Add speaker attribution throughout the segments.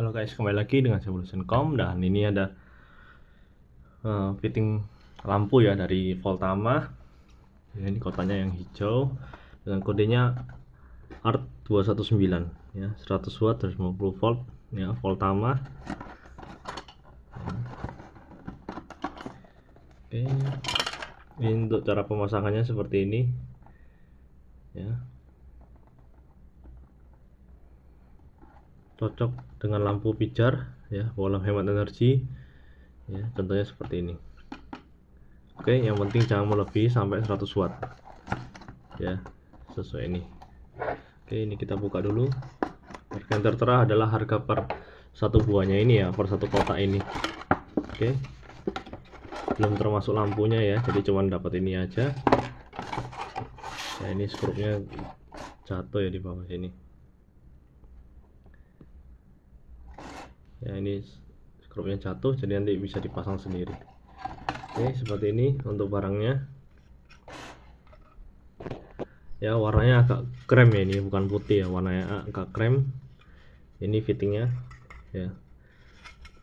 Speaker 1: Halo guys, kembali lagi dengan Solution.com dan ini ada uh, fitting lampu ya dari Voltama. Ya, ini kotanya yang hijau dengan kodenya ART219 ya, 100 watt 150 volt ya Voltama. Oke. Ini untuk cara pemasangannya seperti ini. Ya. cocok dengan lampu pijar ya bolam hemat energi ya contohnya seperti ini oke yang penting jangan melebihi sampai 100 watt ya sesuai ini oke ini kita buka dulu harga yang tertera adalah harga per satu buahnya ini ya per satu kotak ini oke belum termasuk lampunya ya jadi cuman dapat ini aja ya ini skrupnya jatuh ya di bawah sini ya ini skrupnya jatuh jadi nanti bisa dipasang sendiri oke seperti ini untuk barangnya ya warnanya agak krem ya ini bukan putih ya warnanya agak krem ini fittingnya ya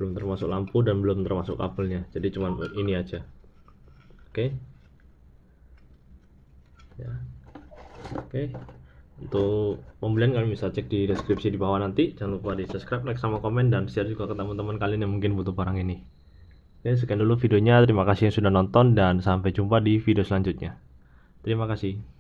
Speaker 1: belum termasuk lampu dan belum termasuk kabelnya jadi cuman ini aja oke ya oke untuk pembelian kalian bisa cek di deskripsi di bawah nanti jangan lupa di subscribe like sama komen dan share juga ke teman-teman kalian yang mungkin butuh barang ini oke sekian dulu videonya terima kasih yang sudah nonton dan sampai jumpa di video selanjutnya terima kasih